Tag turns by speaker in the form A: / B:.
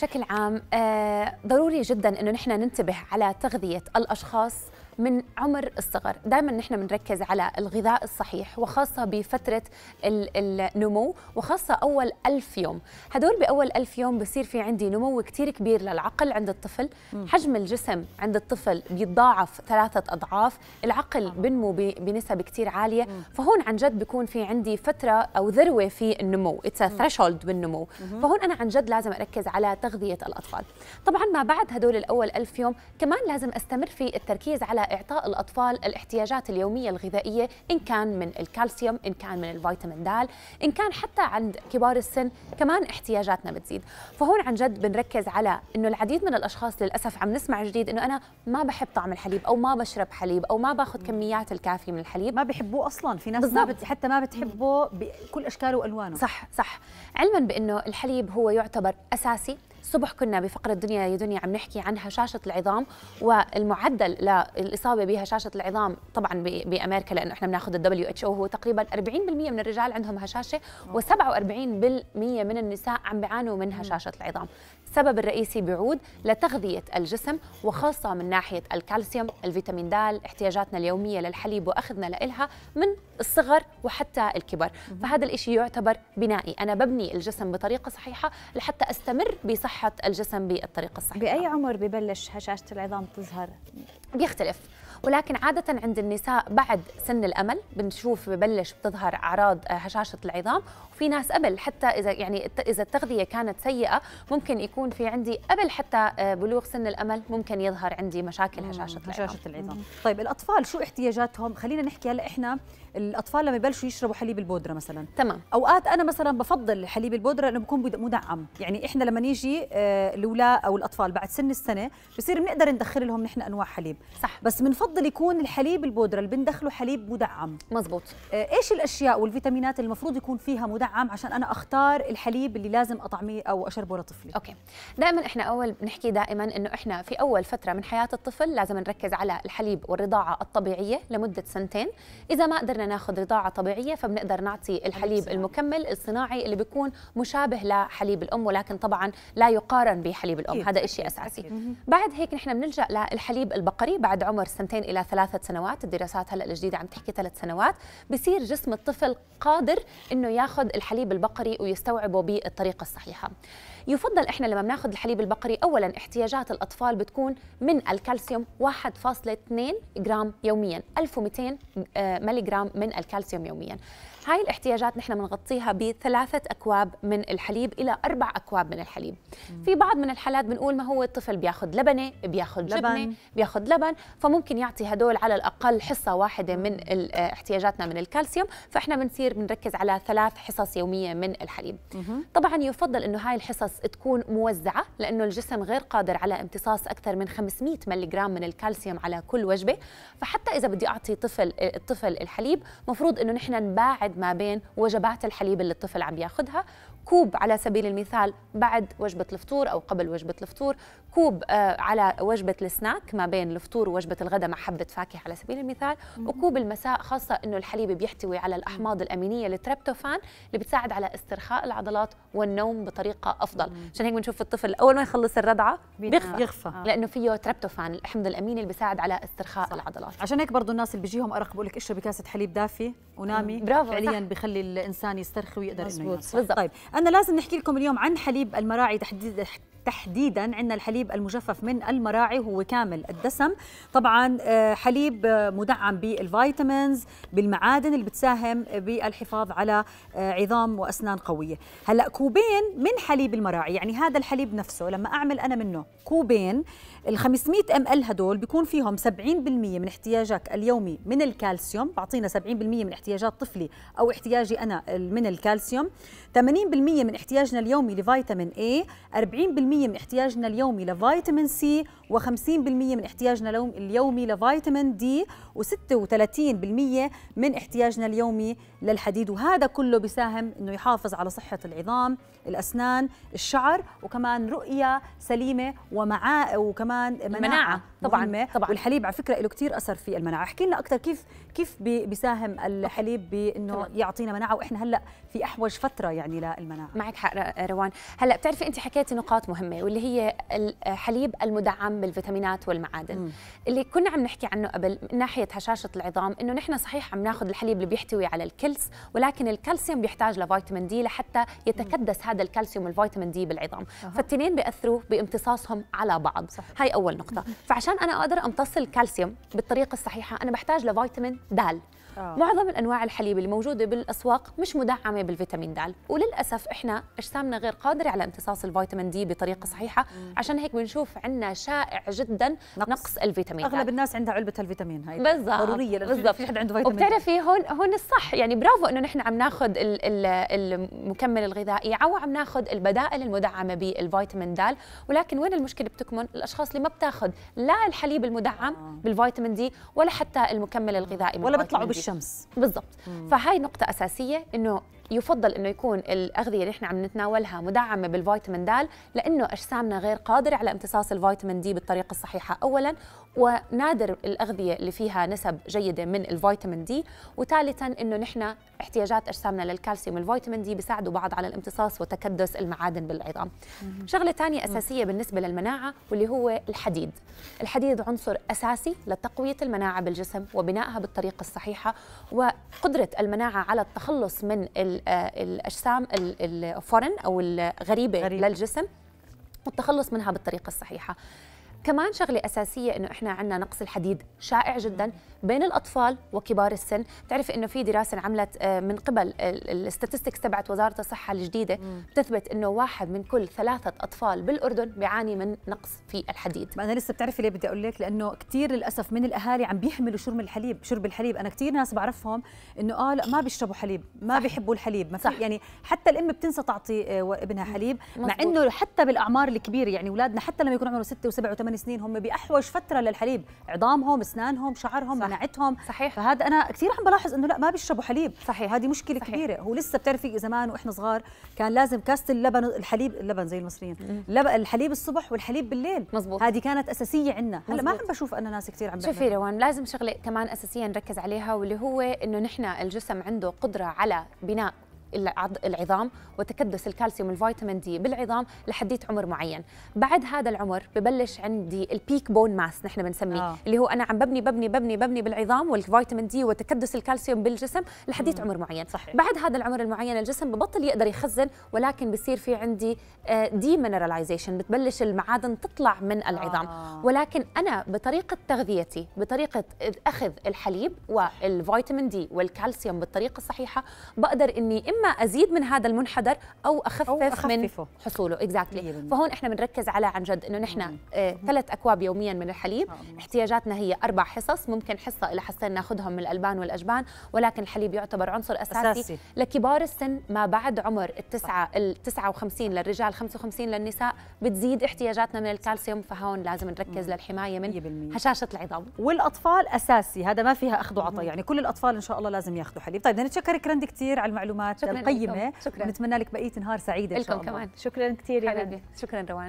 A: بشكل عام آه، ضروري جدا انه نحن ننتبه على تغذيه الاشخاص من عمر الصغر دائما نحن بنركز على الغذاء الصحيح وخاصة بفترة النمو وخاصة أول ألف يوم هدول بأول ألف يوم بصير في عندي نمو كتير كبير للعقل عند الطفل حجم الجسم عند الطفل بيتضاعف ثلاثة أضعاف العقل آه. بنمو بنسب كتير عالية فهون عن جد بيكون في عندي فترة أو ذروة في النمو a ثريشولد بالنمو فهون أنا عن جد لازم أركز على تغذية الأطفال طبعا ما بعد هدول الأول ألف يوم كمان لازم أستمر في التركيز على إعطاء الأطفال الاحتياجات اليومية الغذائية إن كان من الكالسيوم إن كان من الفيتامين د إن كان حتى عند كبار السن كمان احتياجاتنا بتزيد فهون عن جد بنركز على إنه العديد من الأشخاص للأسف عم نسمع جديد إنه أنا ما بحب طعم الحليب أو ما بشرب حليب أو ما باخذ كميات الكافية من الحليب ما بحبوه أصلا في ناس بالزبط. ما بت... حتى ما بتحبه بكل أشكاله وألوانه صح صح علما بأنه الحليب هو يعتبر أساسي الصبح كنا بفقرة دنيا يا دنيا عم نحكي عن هشاشة العظام والمعدل للإصابة بهشاشة العظام طبعا بأمريكا لأنه إحنا بناخذ الدبليو WHO هو تقريبا 40% من الرجال عندهم هشاشة و47% من النساء عم بيعانوا من هشاشة العظام السبب الرئيسي بيعود لتغذية الجسم وخاصة من ناحية الكالسيوم الفيتامين د احتياجاتنا اليومية للحليب وأخذنا لإلها من الصغر وحتى الكبر فهذا الإشي يعتبر بنائي أنا ببني الجسم بطريقة صحيحة لحتى أستمر بصحة الجسم بالطريقة الصحيحة بأي عمر ببلش هشاشة العظام تظهر؟ بيختلف ولكن عادة عند النساء بعد سن الأمل بنشوف ببلش بتظهر أعراض آه، هشاشة العظام وفي ناس قبل حتى إذا يعني إذا التغذية كانت سيئة ممكن يكون في عندي قبل حتى آه، بلوغ سن الأمل ممكن يظهر عندي مشاكل هشاشة العظام هشاشة العظام
B: طيب الأطفال شو احتياجاتهم خلينا نحكي هلا إحنا الأطفال لما يبلشوا يشربوا حليب البودرة مثلا تمام أوقات أنا مثلا بفضل حليب البودرة لأنه بكون مدعم يعني إحنا لما نيجي آه، الاولاد أو الأطفال بعد سن السنة بصير بنقدر ندخل لهم نحن أنواع حليب صح بس بنفضل يفضل يكون الحليب البودره اللي بندخله حليب مدعم مزبوط آه، ايش الاشياء والفيتامينات اللي
A: المفروض يكون فيها مدعم عشان انا اختار الحليب اللي لازم اطعميه او اشربه لطفلي اوكي دائما احنا اول بنحكي دائما انه احنا في اول فتره من حياه الطفل لازم نركز على الحليب والرضاعه الطبيعيه لمده سنتين اذا ما قدرنا ناخذ رضاعه طبيعيه فبنقدر نعطي الحليب المكمل الصناعي اللي بيكون مشابه لحليب الام ولكن طبعا لا يقارن بحليب الام هذا شيء اساسي بعد هيك نحن بنلجا للحليب البقري بعد عمر سنتين سنتين الى ثلاثه سنوات الدراسات هلا الجديده عم تحكي ثلاث سنوات بصير جسم الطفل قادر انه ياخذ الحليب البقري ويستوعبه بالطريقه الصحيحه يفضل احنا لما بناخذ الحليب البقري اولا احتياجات الاطفال بتكون من الكالسيوم 1.2 جرام يوميا 1200 ملي جرام من الكالسيوم يوميا هاي الاحتياجات نحن بنغطيها بثلاثة أكواب من الحليب إلى أربع أكواب من الحليب في بعض من الحالات بنقول ما هو الطفل بياخذ لبنة بياخذ لبن. جبنة بياخذ لبن فممكن يعطي هدول على الأقل حصة واحدة من آه، احتياجاتنا من الكالسيوم فإحنا بنصير بنركز على ثلاث حصص يومية من الحليب طبعا يفضل أنه هاي الحصص القصص تكون موزعة لأنه الجسم غير قادر على امتصاص أكثر من 500 جرام من الكالسيوم على كل وجبة فحتى إذا بدي أعطي طفل الطفل الحليب مفروض أنه نحن نباعد ما بين وجبات الحليب اللي الطفل عم ياخذها كوب على سبيل المثال بعد وجبة الفطور أو قبل وجبة الفطور كوب آه، على وجبة السناك ما بين الفطور ووجبة الغداء مع حبة فاكهة على سبيل المثال وكوب المساء خاصة أنه الحليب بيحتوي على الأحماض الأمينية التريبتوفان اللي بتساعد على استرخاء العضلات والنوم بطريقة أفضل عشان هيك بنشوف الطفل أول ما يخلص الرضعة بيخفى, بيخفى. آه. آه. لأنه فيه تريبتوفان الحمض الأميني اللي بيساعد على استرخاء صح. العضلات عشان هيك برضه الناس اللي بيجيهم أرق بقول لك اشربي كاسة حليب دافي ونامي برافو فعليا صح. بخلي
B: الإنسان يسترخي ويقدر إنه بالضبط طيب أنا لازم نحكي لكم اليوم عن حليب المراعي تحديد تحديدا عندنا الحليب المجفف من المراعي هو كامل الدسم طبعا آه، حليب آه، مدعم بالفيتامينز بالمعادن اللي بتساهم بالحفاظ على آه، عظام واسنان قويه هلا كوبين من حليب المراعي يعني هذا الحليب نفسه لما اعمل انا منه كوبين ال 500 ام ال هدول بيكون فيهم 70% من احتياجك اليومي من الكالسيوم بعطينا 70% من احتياجات طفلي او احتياجي انا من الكالسيوم 80% من احتياجنا اليومي لفيتامين اي 40% من احتياجنا اليومي لفيتامين سي و50% من احتياجنا اليومي لفيتامين دي و36% من احتياجنا اليومي للحديد وهذا كله بيساهم انه يحافظ على صحه العظام، الاسنان، الشعر وكمان رؤيه سليمه ومعا وكمان مناعه, مناعة. طبعا طبعا والحليب على فكره له كثير اثر في المناعه، احكي لنا اكثر كيف كيف بيساهم الحليب بانه يعطينا مناعه واحنا
A: هلا في احوج فتره يعني للمناعه معك حق روان، هلا بتعرفي انت حكيتي نقاط مهمه مهمه واللي هي الحليب المدعم بالفيتامينات والمعادن م. اللي كنا عم نحكي عنه قبل من ناحيه هشاشه العظام انه نحن صحيح عم ناخذ الحليب اللي بيحتوي على الكلس ولكن الكالسيوم بيحتاج لفيتامين دي لحتى يتكدس م. هذا الكالسيوم والفيتامين دي بالعظام أه. فالتنين بياثروا بامتصاصهم على بعض صحيح. هاي اول نقطه فعشان انا اقدر امتص الكالسيوم بالطريقه الصحيحه انا بحتاج لفيتامين د أوه. معظم الانواع الحليب الموجوده بالاسواق مش مدعمه بالفيتامين د وللاسف احنا اجسامنا غير قادره على امتصاص الفيتامين دي بطريقه صحيحه مم. عشان هيك بنشوف عندنا شائع جدا نقص, نقص الفيتامين اغلب الناس عندها علبه الفيتامين هاي بالضبط ضروريه بالضبط في حد عنده فيتامين وبتعرفي هون هون الصح يعني برافو انه نحن عم ناخذ المكمل الغذائي او عم ناخذ البدائل المدعمه بالفيتامين د ولكن وين المشكله بتكمن الاشخاص اللي ما بتاخذ لا الحليب المدعم آه. بالفيتامين دي ولا حتى المكمل الغذائي ولا بيطلعوا الشمس بالضبط فهاي نقطه اساسيه انه يفضل انه يكون الاغذيه اللي احنا عم نتناولها مدعمه بالفيتامين د لانه اجسامنا غير قادره على امتصاص الفيتامين دي بالطريقه الصحيحه اولا ونادر الاغذيه اللي فيها نسب جيده من الفيتامين دي وثالثا انه نحن احتياجات اجسامنا للكالسيوم والفيتامين دي بيساعدوا بعض على الامتصاص وتكدس المعادن بالعظام شغله ثانيه اساسيه بالنسبه للمناعه واللي هو الحديد الحديد عنصر اساسي لتقويه المناعه بالجسم وبنائها بالطريقه الصحيحه وقدره المناعه على التخلص من آه، الاجسام الفورن او الغريبه غريب. للجسم والتخلص منها بالطريقه الصحيحه كمان شغله اساسيه انه احنا عندنا نقص الحديد شائع جدا بين الاطفال وكبار السن تعرف انه في دراسه انعملت آه، من قبل الاستاتستكس تبعت وزاره الصحه الجديده بتثبت انه واحد من كل ثلاثه اطفال بالاردن بيعاني من نقص في الحديد ما انا لسه بتعرفي ليه بدي اقول لك لانه كثير للاسف من الاهالي عم
B: بيحملوا شرب الحليب شرب الحليب انا كثير ناس بعرفهم انه اه لا ما بيشربوا حليب ما صح. بيحبوا الحليب ما صح. يعني حتى الام بتنسى تعطي آه، ابنها حليب مزبوط. مع انه حتى بالاعمار الكبيره يعني اولادنا حتى لما يكون عمره 6 و7 و8 ثمان سنين هم باحوج فتره للحليب عظامهم اسنانهم شعرهم صح. مناعتهم صحيح فهذا انا كثير عم بلاحظ انه لا ما بيشربوا حليب صحيح هذه مشكله صحيح. كبيره هو لسه بتعرفي زمان واحنا صغار كان لازم كاسه اللبن الحليب اللبن زي المصريين الحليب
A: الصبح والحليب بالليل مزبوط
B: هذه كانت اساسيه
A: عندنا هلا ما عم بشوف انا ناس كثير عم شوفي روان لازم شغله كمان اساسيه نركز عليها واللي هو انه نحن الجسم عنده قدره على بناء العظام وتكدس الكالسيوم الفيتامين دي بالعظام لحديت عمر معين بعد هذا العمر ببلش عندي البيك بون ماس نحن بنسميه آه. اللي هو انا عم ببني ببني ببني ببني بالعظام والفيتامين دي وتكدس الكالسيوم بالجسم لحديت عمر معين صحيح. بعد هذا العمر المعين الجسم ببطل يقدر يخزن ولكن بصير في عندي دي آه، مينرالايزيشن بتبلش المعادن تطلع من العظام آه. ولكن انا بطريقه تغذيتي بطريقه اخذ الحليب والفيتامين دي والكالسيوم بالطريقه الصحيحه بقدر اني اما ازيد من هذا المنحدر او اخفف, أو أخففه. من حصوله اكزاكتلي exactly. فهون احنا بنركز على عن جد انه نحن آه، ثلاث اكواب يوميا من الحليب احتياجاتنا هي اربع حصص ممكن حصه الى حصتين ناخذهم من الالبان والاجبان ولكن الحليب يعتبر عنصر اساسي, أساسي. لكبار السن ما بعد عمر التسعه ال 59 للرجال 55 للنساء بتزيد احتياجاتنا من الكالسيوم فهون لازم نركز للحمايه من هشاشه العظام والاطفال
B: اساسي هذا ما فيها اخذ وعطاء يعني كل الاطفال ان شاء الله لازم ياخذوا حليب طيب بدنا نتشكرك رند كثير على المعلومات القيمه شكرا نتمنى لك بقيه نهار سعيده ان شاء الله كمان شكرا كثير يا حبيبي شكرا روان